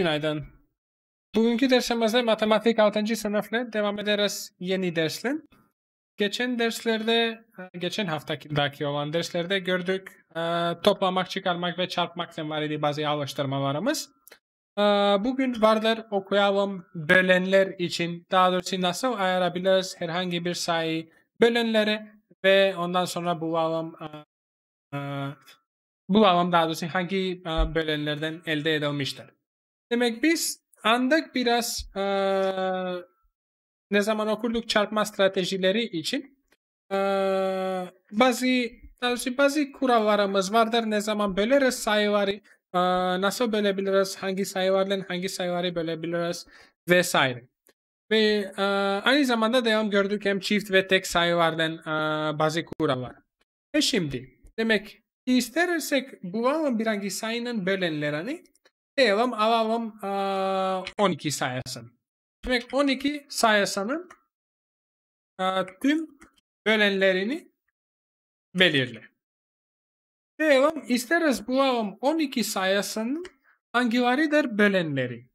Günaydın. Bugünkü dersimizde matematik 6. sınıfla devam ederiz yeni dersle. Geçen derslerde, e, geçen haftadaki olan derslerde gördük e, toplamak, çıkarmak ve çarpmak var idi bazı alıştırmalarımız. E, bugün vardır okuyalım bölenler için, daha doğrusu nasıl ayarabiliriz herhangi bir sayı bölenlere ve ondan sonra bulalım bulalım daha doğrusu hangi bölenlerden elde edilmiştir. Demek biz andık biraz e, ne zaman okurduk çarpma stratejileri için e, bazı tabii bazı kurallarımız vardır. Ne zaman böleriz sayıları e, nasıl bölebiliriz? Hangi sayılarla hangi sayıları bölebiliriz? Vesaire. Ve e, aynı zamanda devam gördük hem çift ve tek sayılarla e, bazı kurallar. E şimdi demek istersek bulalım bir hangi sayının bölenlerini Diyelim alalım e, 12 sayısını. Demek 12 sayısının e, tüm bölenlerini belirle. Diyelim isteriz bulalım 12 sayısının hangileridir bölenleri.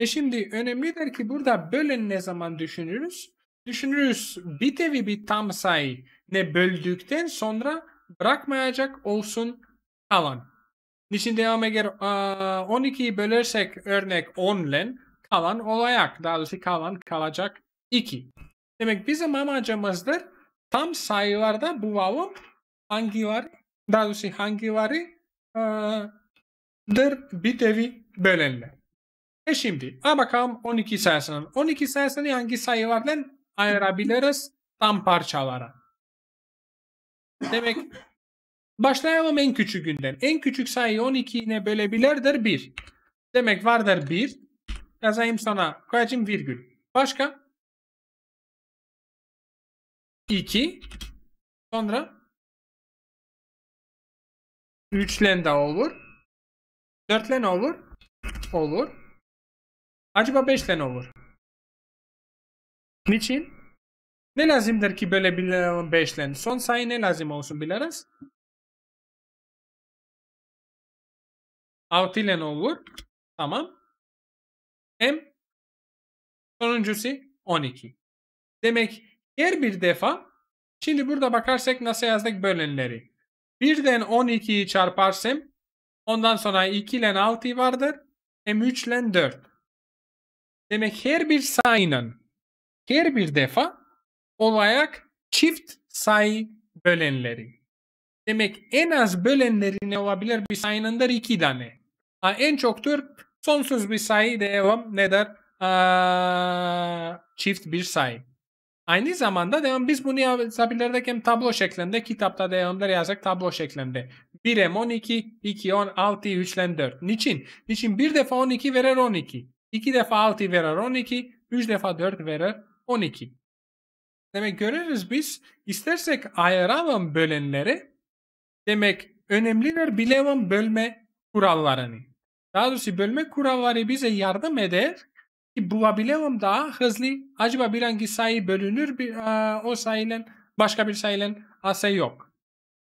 E şimdi önemlidir ki burada bölen ne zaman düşünürüz? Düşünürüz bir tevi bir tam sayı ne böldükten sonra bırakmayacak olsun kalan. Şimdi devam eğer 12'yi ee, bölersek örnek 10 ile kalan olacak. Daha doğrusu kalan kalacak 2. Demek bizim amacımızdır tam sayılarda bulalım hangileri daha doğrusu hangileri ee, dır bir devi bölenler. E şimdi a bakalım 12 sayısının. 12 sayısını hangi sayılarla ayırabiliriz tam parçalara? Demek Başlayalım en küçük günden. En küçük sayı 12'ne bölebilirdir 1. Demek vardır 1. Yazayım sana kaçım virgül. Başka? 2. Sonra 3 de olur. 4 len olur. Olur. Acaba 5 len olur. Niçin? Ne lazımdır ki böyle bilelim 5 len? Son sayı ne lazım olsun biliriz? 6 ile ne olur? Tamam. Hem sonuncusu 12. Demek her bir defa şimdi burada bakarsak nasıl yazdık bölenleri. Birden 12'yi çarparsam ondan sonra 2 ile 6 vardır. Hem 3 ile 4. Demek her bir sayının her bir defa olarak çift sayı bölenleri. Demek en az bölenleri ne olabilir bir sayının da 2 tane. A, en çok tür sonsuz bir sayı devam ne der? A, çift bir sayı. Aynı zamanda devam biz bunu yazabilirdik hem tablo şeklinde kitapta devamlar yazacak tablo şeklinde. 1 hem 12, 2 10, 6 3 4. Niçin? Niçin bir defa 12 verir 12. 2 defa 6 verir 12, 3 defa 4 verir 12. Demek görürüz biz istersek ayıralım bölenleri. Demek önemlidir bilemem bölme kurallarını. Daha doğrusu bölme kuralları bize yardım eder ki bulabilelim daha hızlı. Acaba bir hangi sayı bölünür bir, a, o sayının başka bir sayının ası yok.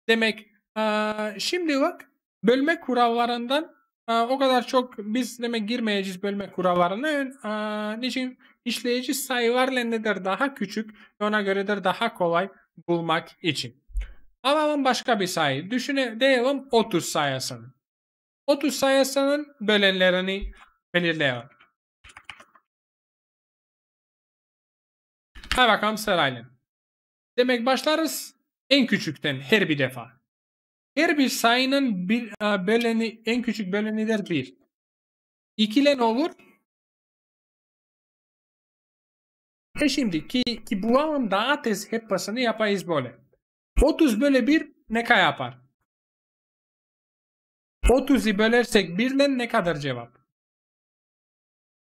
Demek a, şimdi bak bölme kurallarından a, o kadar çok biz demek girmeyeceğiz bölme kurallarına. A, niçin işleyici sayılarla nedir daha küçük ona göre de daha kolay bulmak için. Alalım başka bir sayı. Düşünelim 30 sayısını. Otu sayısının bölenlerini belirleyelim. Hay bakalım sırayla. Demek başlarız en küçükten her bir defa. Her bir sayının bir a, e, böleni en küçük bölenidir 1. 2 ile ne olur? E şimdi ki, ki bulalım da hep hepsini yapayız böyle. 30 bölü 1 ne kadar yapar? 30'u bölersek 1 ne kadar cevap?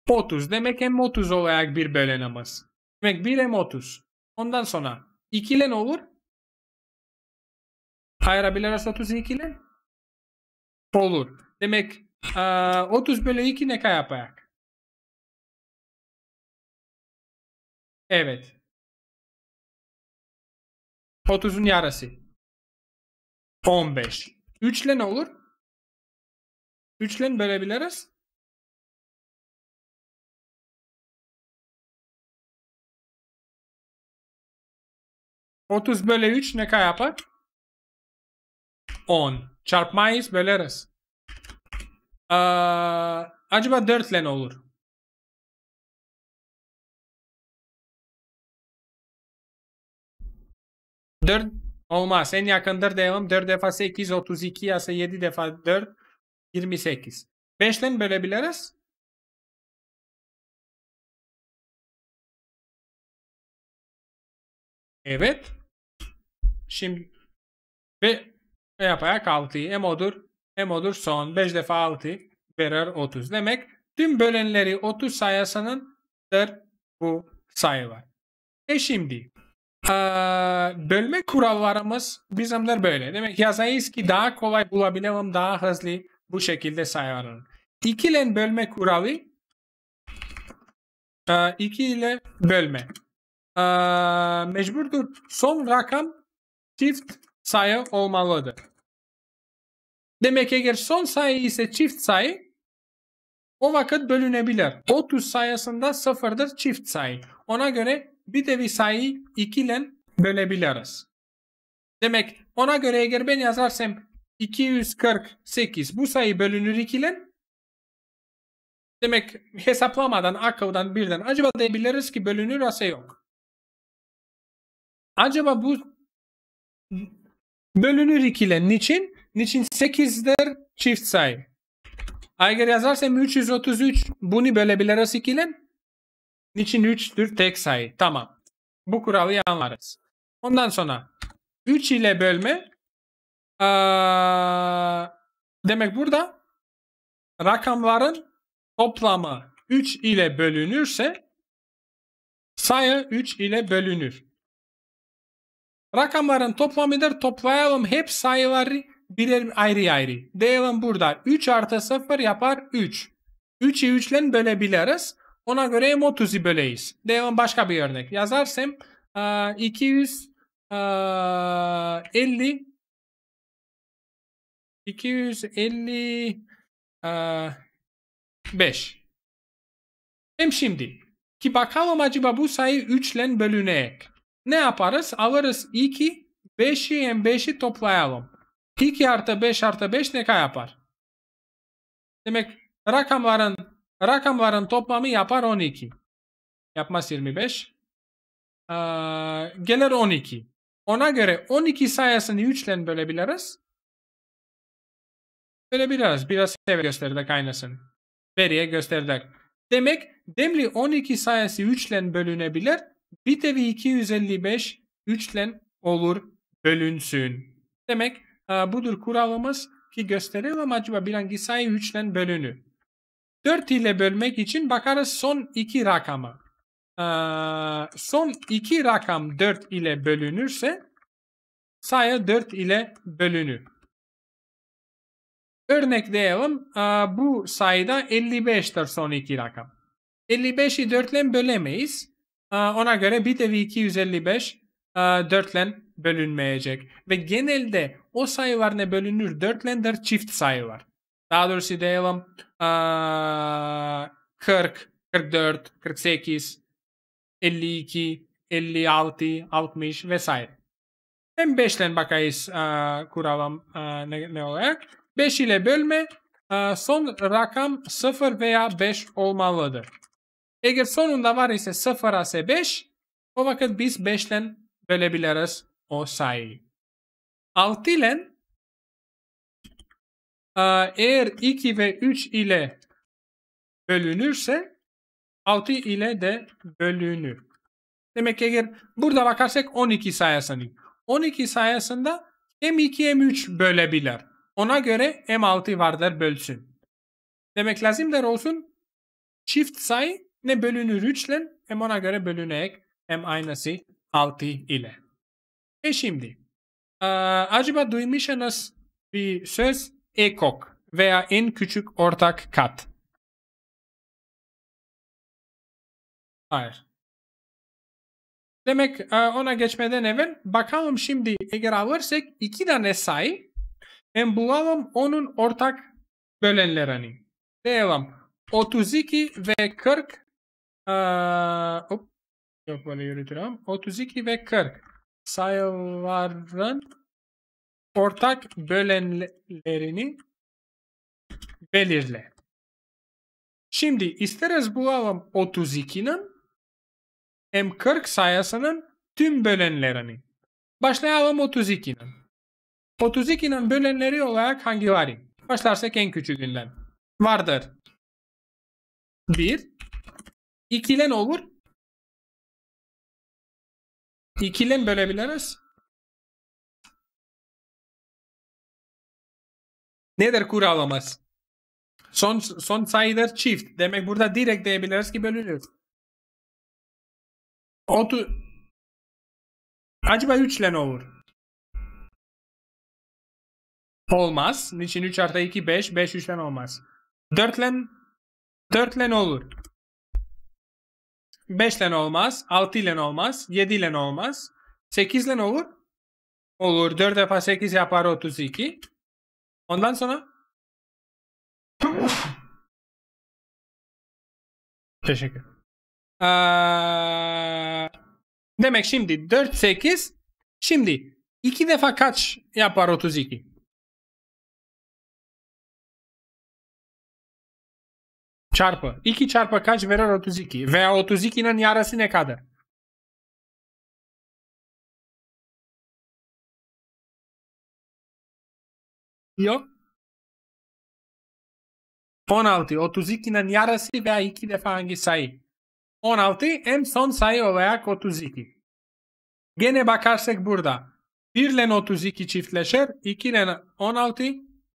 30 demek hem 30 olarak 1 bölenemez. Demek 1 hem 30. Ondan sonra 2 ile ne olur? Ayırabiliriz 30'u 2 ile? Olur. Demek 30 bölü 2 ne kadar yapar? Evet. 30'un yarısı. 15. 3 ile ne olur? 3'le bölebiliriz. Otuz bölü üç ne kadar yapar? On. Çarpmayız böleriz. Ee, acaba dörtle ne olur? Dört olmaz. En yakındır diyelim. Dört defa sekiz, otuz iki ya yedi defa dört. 28. 5'ten bölebiliriz. Evet. Şimdi ve ne yapayak 6'yı M odur. M odur son. 5 defa 6 verir 30. Demek tüm bölenleri 30 sayısınındır bu sayı var. E şimdi bölme kurallarımız bizimler böyle. Demek yazayız ki daha kolay bulabilelim, daha hızlı bu şekilde sayarım. 2 ile bölme kuralı 2 e, ile bölme. E, mecburdur. Son rakam çift sayı olmalıdır. Demek eğer son sayı ise çift sayı o vakit bölünebilir. 30 sayısında sıfırdır çift sayı. Ona göre bir devi sayıyı sayı 2 ile bölebiliriz. Demek ona göre eğer ben yazarsam 248. Bu sayı bölünür 2'len. Demek hesaplamadan akıldan birden acaba diyebiliriz ki bölünür ase yok. Acaba bu bölünür 2'len niçin? Niçin 8'dir çift sayı. Eğer yazarsam 333 bunu bölebiliriz 2'len. Niçin 3'tür tek sayı. Tamam. Bu kuralı anlarız. Ondan sonra 3 ile bölme ee, demek burada rakamların toplamı 3 ile bölünürse sayı 3 ile bölünür. Rakamların toplamıdır. Toplayalım hep sayıları birer ayrı ayrı. Diyelim burada 3 artı 0 yapar 3. 3'ü 3 ile bölebiliriz. Ona göre hem böleyiz. Diyelim başka bir örnek. Yazarsam 250 255. Hem şimdi ki bakalım acaba bu sayı 3 ile bölünecek. Ne yaparız? Alırız 2, 5'i hem 5'i toplayalım. 2 artı 5 artı 5 ne kadar yapar? Demek rakamların rakamların toplamı yapar 12. Yapmaz 25. Ee, gelir 12. Ona göre 12 sayısını 3 ile bölebiliriz. Böyle biraz biraz seve gösteride kaynasın. Veriye gösterdik. Demek demli 12 sayısı 3 ile bölünebilir. Bir tevi 255 3 ile olur bölünsün. Demek a, e, budur kuralımız ki gösterelim acaba bir hangi sayı 3 ile bölünü. 4 ile bölmek için bakarız son iki rakama. A, e, son iki rakam 4 ile bölünürse sayı 4 ile bölünür. Örnekleyelim bu sayıda 55'tir son iki rakam. 55'i 4 ile bölemeyiz. Ona göre bir de 255 4 ile bölünmeyecek. Ve genelde o sayılar ne bölünür? 4 ile çift sayılar. Daha doğrusu diyelim 40, 44, 48, 52, 56, 60 vesaire. Hem 5 ile bakayız kuralım ne, ne olarak. 5 ile bölme e, son rakam 0 veya 5 olmalıdır. Eğer sonunda var ise 0 ise 5 o vakit biz 5 ile bölebiliriz o sayıyı. 6 ile e, eğer 2 ve 3 ile bölünürse 6 ile de bölünür. Demek ki eğer burada bakarsak 12 sayısını. 12 sayısında hem 2 hem 3 bölebilir. Ona göre M6 vardır bölsün. Demek lazım der olsun çift sayı ne bölünür 3 ile hem ona göre bölünecek hem aynısı 6 ile. E şimdi e, acaba duymuşsunuz bir söz ekok veya en küçük ortak kat. Hayır. Demek ona geçmeden evvel bakalım şimdi eğer alırsak iki tane sayı hem bulalım onun ortak bölenlerini. Devam. 32 ve 40 uh, hop, yok böyle yürütüyorum. 32 ve 40 sayıların ortak bölenlerini belirle. Şimdi isteriz bulalım 32'nin hem 40 sayısının tüm bölenlerini. Başlayalım 32'nin. 32'nin bölenleri olarak hangi var? Başlarsak en küçük küçüğünden. Vardır. 1. 2 ile ne olur? 2 ile bölebiliriz. Nedir kuralımız? Son, son sayıdır çift. Demek burada direkt diyebiliriz ki bölünür. Otu... Acaba 3 ile ne olur? Olmaz. Niçin 3 artı 2 5, 5 3'ten olmaz. 4'len 4'len olur. 5'len olmaz, ile olmaz, ile olmaz. 8'len olur. Olur. 4 defa 8 yapar 32. Ondan sonra Teşekkür. Ee, demek şimdi 4 8 şimdi 2 defa kaç yapar 32? Çarpı. 2 çarpı kaç verir 32. Veya 32'nin yarısı ne kadar? Yok. 16. 32'nin yarısı veya 2 defa hangi sayı? 16 en son sayı olarak 32. Gene bakarsak burada. 1 ile 32 çiftleşer 2 ile 16,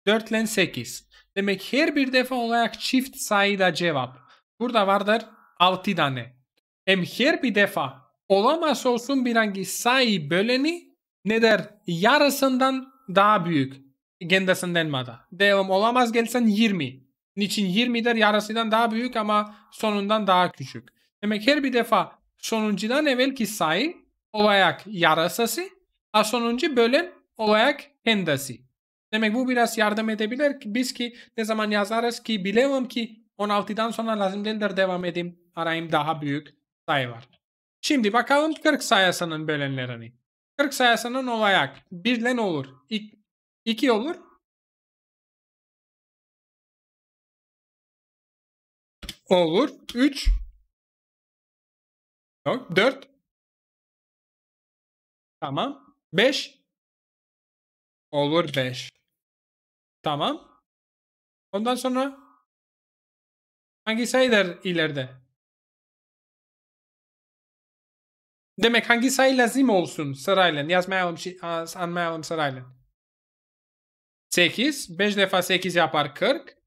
4 ile 8. Demek her bir defa olarak çift sayıda cevap. Burada vardır 6 tane. Hem her bir defa olamaz olsun bir hangi sayı böleni ne der Yarısından daha büyük. Kendisinden mada. Devam olamaz gelsen 20. Niçin 20 der yarısından daha büyük ama sonundan daha küçük. Demek her bir defa sonuncudan evvelki sayı olarak yarısası, a sonuncu bölen olarak kendisi. Demek bu biraz yardım edebilir. Biz ki ne zaman yazarız ki biliyorum ki 16'dan sonra lazım değildir devam edeyim. Arayayım daha büyük sayı var. Şimdi bakalım 40 sayısının bölenlerini. 40 sayısının olayak 1 ne olur? 2 olur. olur. 3 Yok. 4 Tamam. 5 olur 5. Tamam. Ondan sonra hangi sayılar ileride? Demek hangi sayı lazım olsun sırayla? Yazmayalım, anmayalım sırayla. 8. 5 defa 8 yapar 40.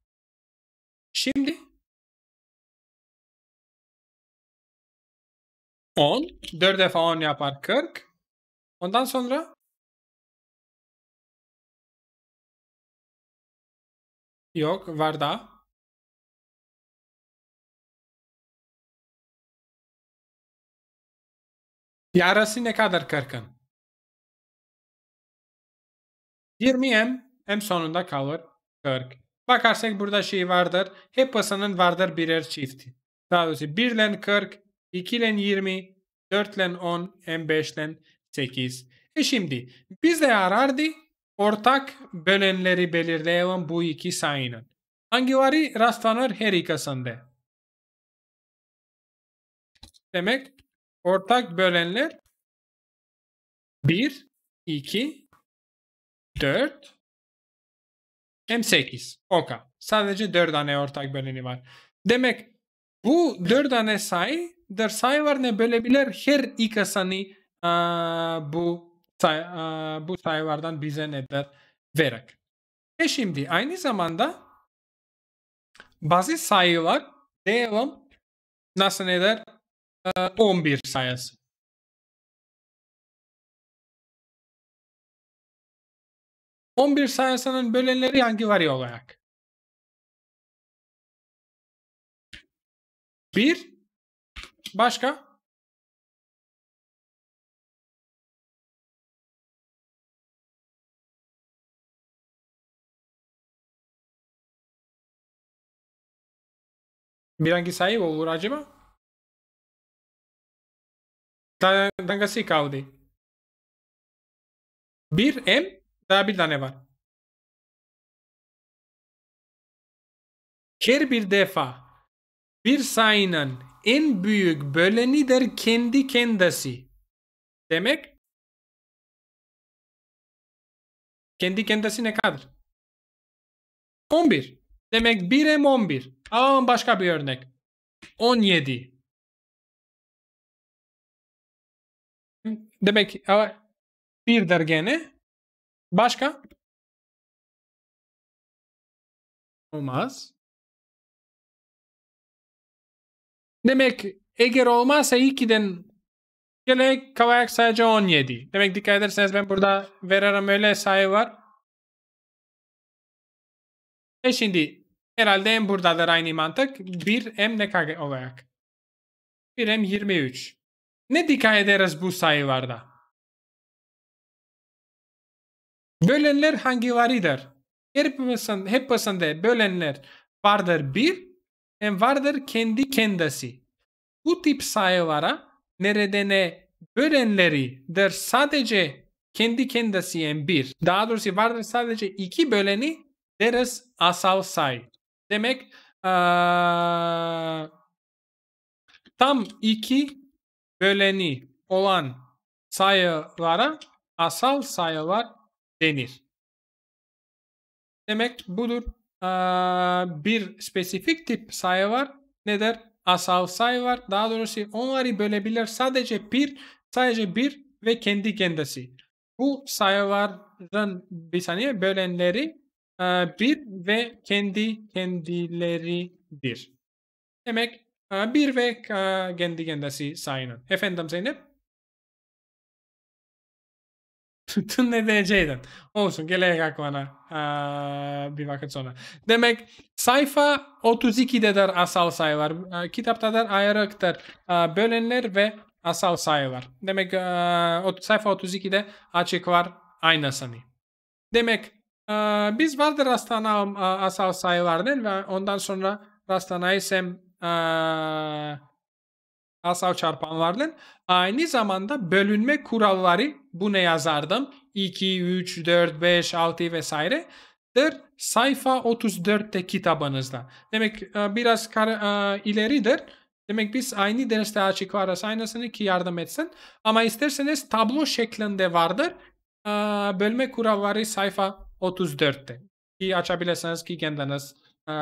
Şimdi 10. 4 defa 10 yapar 40. Ondan sonra Yok. Var daha. Yarası ne kadar Kırkın? 20 M. M sonunda kalır. 40. Bakarsak burada şey vardır. Hep basanın vardır birer çifti. Daha doğrusu 1 ile 40, 2 len 20, 4 ile 10, M5 ile 8. E şimdi bizde arardı Ortak bölenleri belirleyen bu iki sayının varı rastlanır her ikisinde? Demek ortak bölenler 1, 2, 4, m 8. Oka. Sadece 4 tane ortak böleni var. Demek bu 4 tane sayı, der sayı var ne bölebilir her ikisini bu say, a, bu sayılardan bize neler verir. Ve şimdi aynı zamanda bazı sayılar diyelim nasıl neler a, 11 sayısı. On bir sayısının bölenleri hangi var ya olarak? Bir, başka? Bianchi saiva u Rajima? Da, da găsit Bir M, daha bir tane var. Her bir defa bir sayının en büyük bölenidir kendi kendisi. Demek kendi kendisi ne kadar? 11. Demek 1 M 11. Tamam başka bir örnek. 17. Demek bir birdir Başka? Olmaz. Demek eğer olmazsa 2'den gele kavak sadece 17. Demek dikkat ederseniz ben burada veririm öyle sayı var. E şimdi Herhalde M buradadır aynı mantık. 1 M ne kadar olarak? 1 M 23. Ne dikkat ederiz bu sayılarda? Bölenler hangileridir? Hepsinde, hepsinde bölenler vardır bir, hem vardır kendi kendisi. Bu tip sayılara neredene bölenleridir sadece kendi kendisi hem bir. Daha doğrusu vardır sadece iki böleni deriz asal sayı. Demek ee, tam iki böleni olan sayılara asal sayılar denir. Demek budur ee, bir spesifik tip sayı var. Ne der? Asal sayı var. Daha doğrusu onları bölebilir sadece bir, sadece bir ve kendi kendisi. Bu sayıların bir saniye bölenleri bir ve kendi kendileridir. Demek bir ve kendi kendisi sayının. Efendim Zeynep? Tın edeceydin. Olsun gelecek aklına bir vakit sonra. Demek sayfa 32'dedir asal sayılar. Kitapta kitaptadır ayrıktır. Ee, bölenler ve asal sayılar. Demek sayfa 32'de açık var aynasını. Demek ee, biz vardı rastlana asal sayılarının ve ondan sonra rastlanayı sem e, asal çarpanlarının aynı zamanda bölünme kuralları bu ne yazardım 2, 3, 4, 5, 6 vesaire der sayfa 34'te kitabınızda. Demek e, biraz kar, e, ileridir. Demek biz aynı derste açık açıklarız aynısını ki yardım etsin. Ama isterseniz tablo şeklinde vardır. Bölme kuralları sayfa 34'te. Ki açabilirsiniz ki kendiniz e,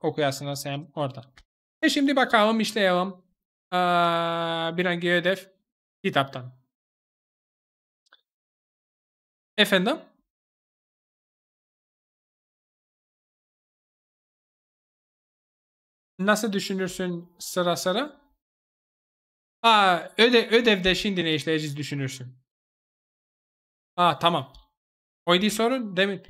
okuyasınız hem orada. E şimdi bakalım işleyelim e, bir hangi ödev kitaptan. Efendim? Nasıl düşünürsün sıra sıra? Aa, öde, ödevde şimdi ne işleyeceğiz düşünürsün. Aa, tamam. Koyduğu soru demin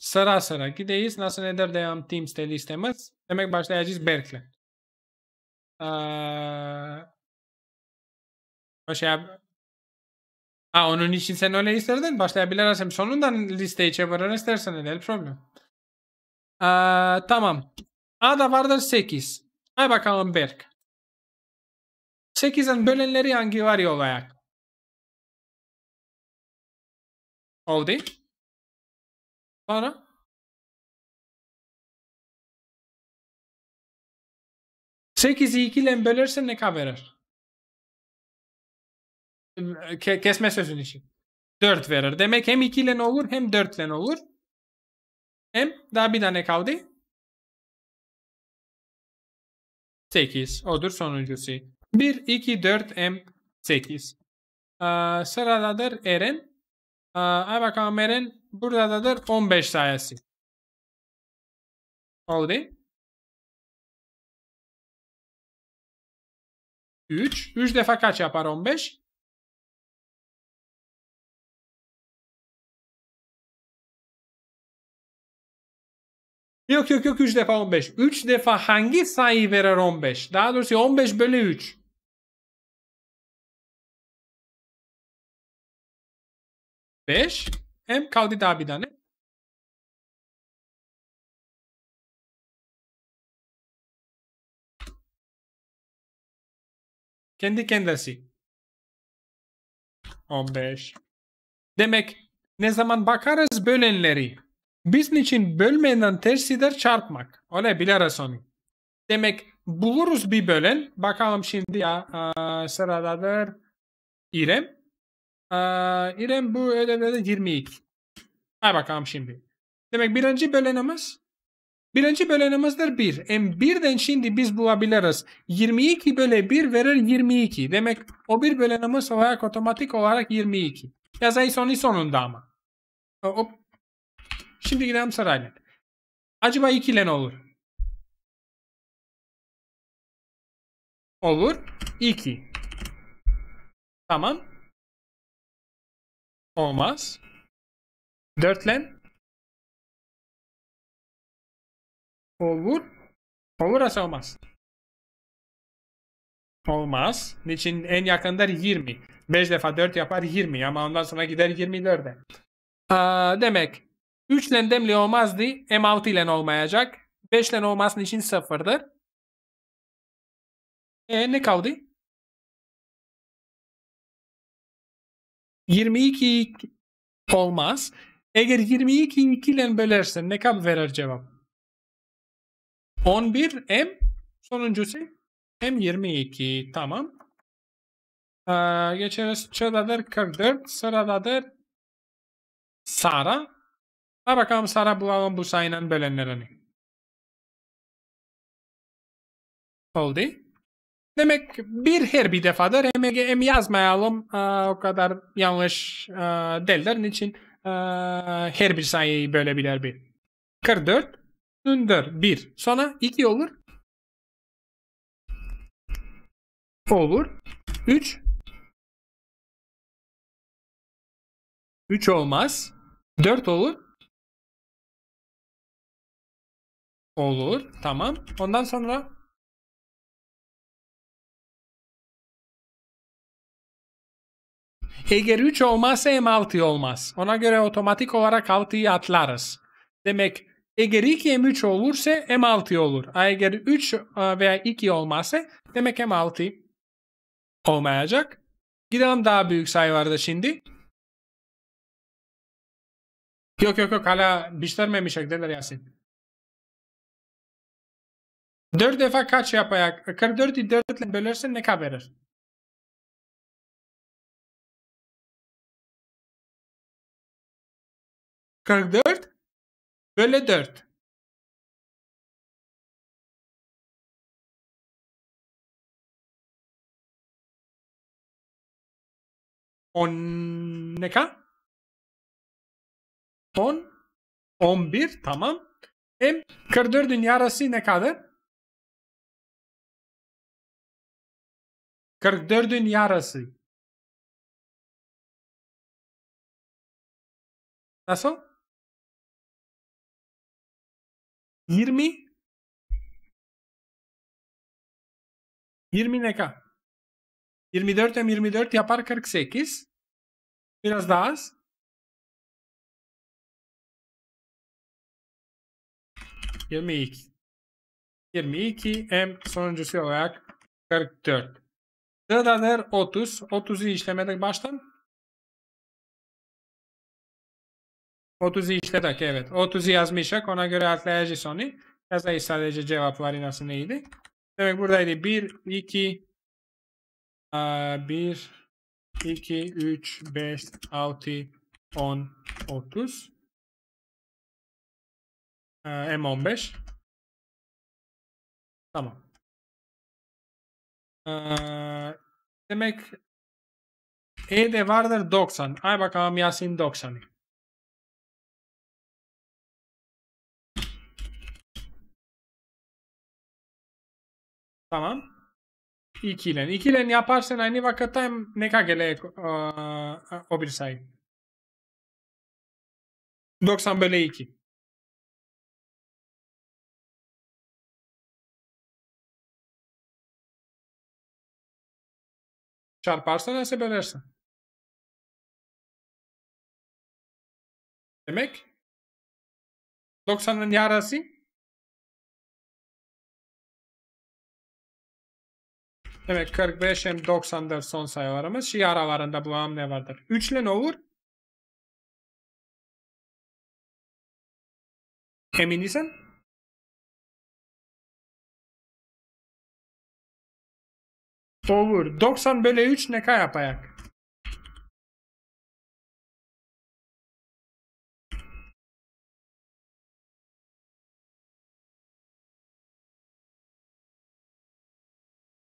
sıra sıra gideyiz. Nasıl eder devam team istedi istemez. Demek başlayacağız Berk'le. Ee, şey Ha onun için sen öyle isterdin. Başlayabilirsem sonundan listeyi çevirir istersen değil problem. Ee, tamam. A'da vardır 8. Hay bakalım Berk. 8'in bölenleri hangi var yol ayak? Oldu. Sonra? Sekizi ikiyle bölersen ne kadar verir? Ke kesme sözün için. Dört verir. Demek hem ikiyle ne olur hem dörtle ne olur. Hem daha bir tane kaldı. Sekiz. Odur sonuncusu. Bir, iki, dört, m, sekiz. Ee, sıradadır Eren. Ee, bakalım Eren Buradadır 15 sayısı. Oldu 3. 3 defa kaç yapar 15? 15. Yok yok yok 3 defa 15. 3 defa hangi sayı verir 15? Daha doğrusu 15 bölü 3. Beş. Hem Kavdi abiden hem Kendi kendisi. 15. Demek ne zaman bakarız bölenleri. Biz için bölmeden tersidir çarpmak. Öyle biliriz onu. Demek buluruz bir bölen. Bakalım şimdi ya, sıradadır. İrem. Ee, İrem bu ödevlerde 22. Hay bakalım şimdi. Demek birinci bölünümüz birinci bölünümüzdür 1. En 1'den şimdi biz bulabiliriz. 22 bölü 1 verir 22. Demek o bir bölünümüz olarak otomatik olarak 22. Yazayı sonu sonunda ama. Hop. Şimdi gidelim sırayla. Acaba 2 ile ne olur? Olur. 2. Tamam. Olmaz. Dörtlen. Olur. Olursa olmaz. Olmaz. Niçin en yakındır 20. 5 defa 4 yapar 20 ama ondan sonra gider 24'e. Aa, demek 3 demli olmazdı. M6 ile olmayacak. 5 ile olmasının için sıfırdır. E ne kaldı? 22 olmaz. Eğer 22 2 ile bölersen ne kadar verir cevap? 11 M sonuncusu M22 tamam. Ee, geçeriz sıradadır 44 sıradadır Sara. Ha bakalım Sara bulalım bu sayının bölenlerini. Oldu. Demek bir her bir defada RMGM yazmayalım. o kadar yanlış aa, için her bir sayıyı bölebilir bir. 44 ündür 1. Sonra 2 olur. Olur. 3. 3 olmaz. 4 olur. Olur. Tamam. Ondan sonra Eğer 3 olmazsa M6 olmaz. Ona göre otomatik olarak 6'yı atlarız. Demek eğer 2 M3 olursa M6 olur. eğer 3 e, veya 2 olmazsa demek M6 olmayacak. Gidelim daha büyük sayılarda şimdi. Yok yok yok hala bitirmemiş dediler Yasin. 4 defa kaç yapacak? 44'ü 4 ile bölersen ne kadar verir? 44 bölü 4. On ne ka? On. On bir tamam. M 44'ün yarısı ne kadar? 44'ün yarısı. Nasıl? 20 20 ne kadar? 24 hem 24 yapar 48. Biraz daha az. Yirmi iki. Yirmi iki hem sonuncusu olarak 44. Sıradadır 30. 30'u işlemedik baştan. 30 işledik evet. 30 yazmışak ona göre atlayıcı sonu. Yazayı sadece cevap varinası neydi? Demek buradaydı 1, 2, 1, 2, 3, 5, 6, 10, 30. M15. Tamam. Ee, demek E'de vardır 90. Ay bakalım Yasin 90'ı. Tamam. İkilen. İkilen yaparsan aynı hani vakitte neka gele uh, e, o bir sayı. 90 bölü 2. Çarparsan nasıl bölersin? Demek 90'ın yarısı Demek 45 hem 94 son sayılarımız. Şi aralarında bu ne vardır. 3 ile ne olur? Emin misin? Olur. 90 bölü 3 ne kayapayak?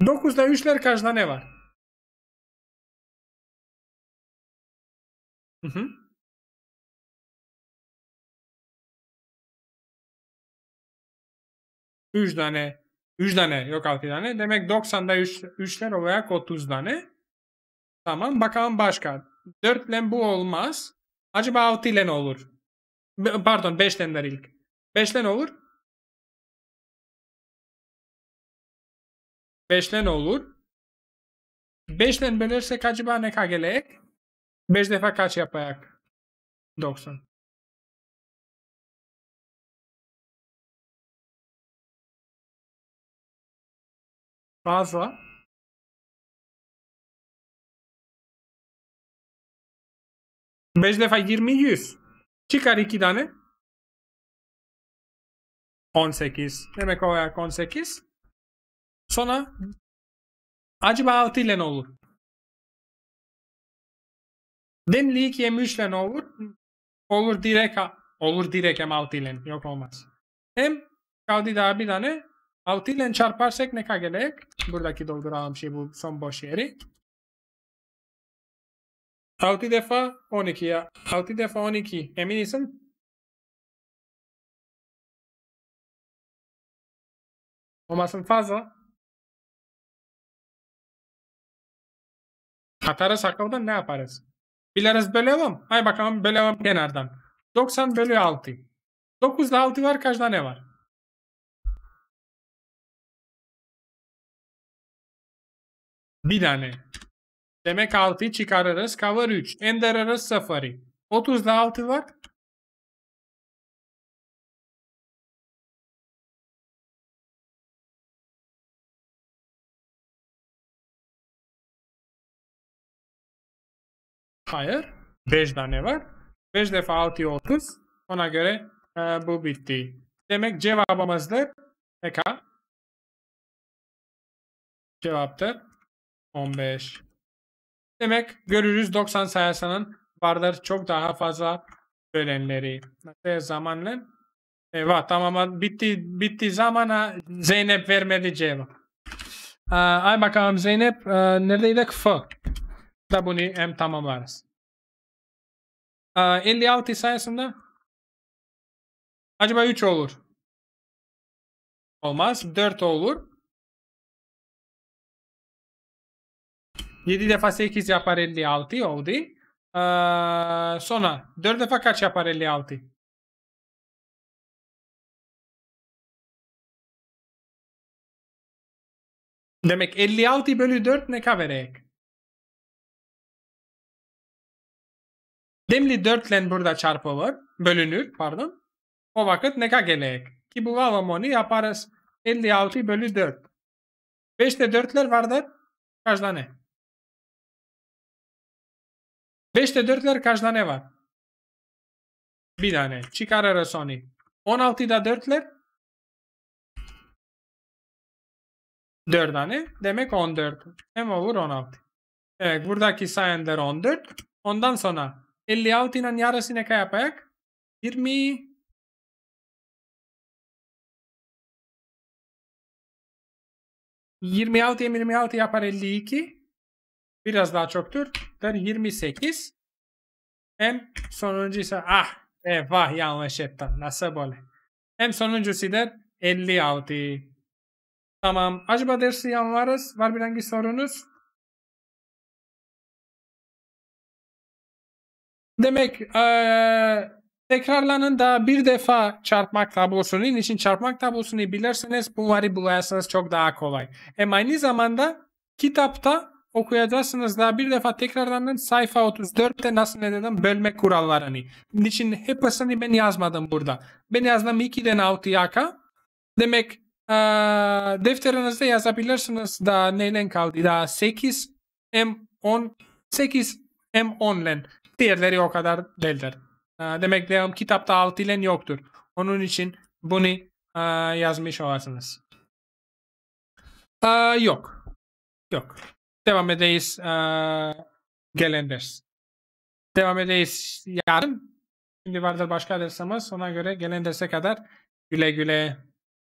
9'da 3'ler karşısında ne var? Hı hı. Üç tane. Üç tane. Yok altı tane. Demek 90'da üç, üçler olarak 30 tane. Tamam. Bakalım başka. 4 ile bu olmaz. Acaba 6 ile ne olur? Pardon 5 ile ilk. 5 ile olur? 5'le ne olur? 5'le bölersek acaba ne kadar gelecek? 5 defa kaç yapacak? 90. Fazla. Beş defa yirmi yüz. Çıkar iki tane. On 18. Demek olarak sekiz. Sonra acaba 6 ile ne olur? Demlik yemiş ile ne olur? Olur direkt olur direkt hem 6 ile yok olmaz. Hem kaldı daha bir tane 6 ile çarparsak ne kadar gerek? Buradaki dolduralım şey bu son boş yeri. 6 defa 12 ya. 6 defa 12. Emin misin? Olmasın fazla. Atarız akıldan ne yaparız? Bileriz bölemem. Hay bakalım bölemem kenardan. 90 bölü 6. 9 ile 6 var kaç tane var? Bir tane. Demek 6'yı çıkarırız. Kalır 3. Endereriz 0'ı. 30 ile 6 var. Hayır. 5 tane var. 5 defa 6 30. Ona göre e, bu bitti. Demek cevabımızdır. Ne kadar? Cevaptır. 15. Demek görürüz 90 sayısının vardır çok daha fazla bölenleri. Zamanla Eyvah tamam bitti bitti zamana Zeynep vermedi cevap. Ee, ay bakalım Zeynep e, neredeydik? F da bunu hem tamamlarız. Ee, 56 sayısında acaba 3 olur. Olmaz. 4 olur. 7 defa 8 yapar 56 oldu. Ee, sonra 4 defa kaç yapar 56? 56 bölü 4 ne kaverek? Demli dörtlen burada çarpılır, bölünür pardon. O vakit ne neka gelecek? Ki bulalım onu yaparız 56 bölü 4. 5'te 4'ler vardır. Kaç tane? 5'te 4'ler kaç tane var? Bir tane. Çıkarırız onu. 16'da 4'ler 4 tane. Demek 14. Hem olur 16. Evet buradaki sayender 14. Ondan sonra El layout είναι αν η άραση είναι kaya pack. Give me ...26'ya 26 yapar 52. Biraz daha çoktur. 28. Hem sonuncu ise ah eyvah yanlış ettim. Nasıl böyle? Hem sonuncusu da 56. Tamam. Acaba dersi yan varız Var bir hangi sorunuz? Demek ee, tekrarlanın da bir defa çarpmak tablosunu, için çarpmak tablosunu bilirseniz bunları bularsanız çok daha kolay. Hem aynı zamanda kitapta okuyacaksınız da bir defa tekrarlanın sayfa 34'te nasıl ne bölme kurallarını. Bunun için hepsini ben yazmadım burada. Ben yazdım 2'den 6'ya kadar. Demek e, defterinizde yazabilirsiniz da neyle kaldı? Da 8 M10 8 M10'len. Diğerleri o kadar değildir. Ee, demek ki kitapta altı ile yoktur. Onun için bunu e, yazmış olasınız. Ee, yok. Yok. Devam edeyiz e, gelen ders. Devam edeyiz yarın. Şimdi vardır başka dersimiz. ona göre gelen derse kadar güle güle.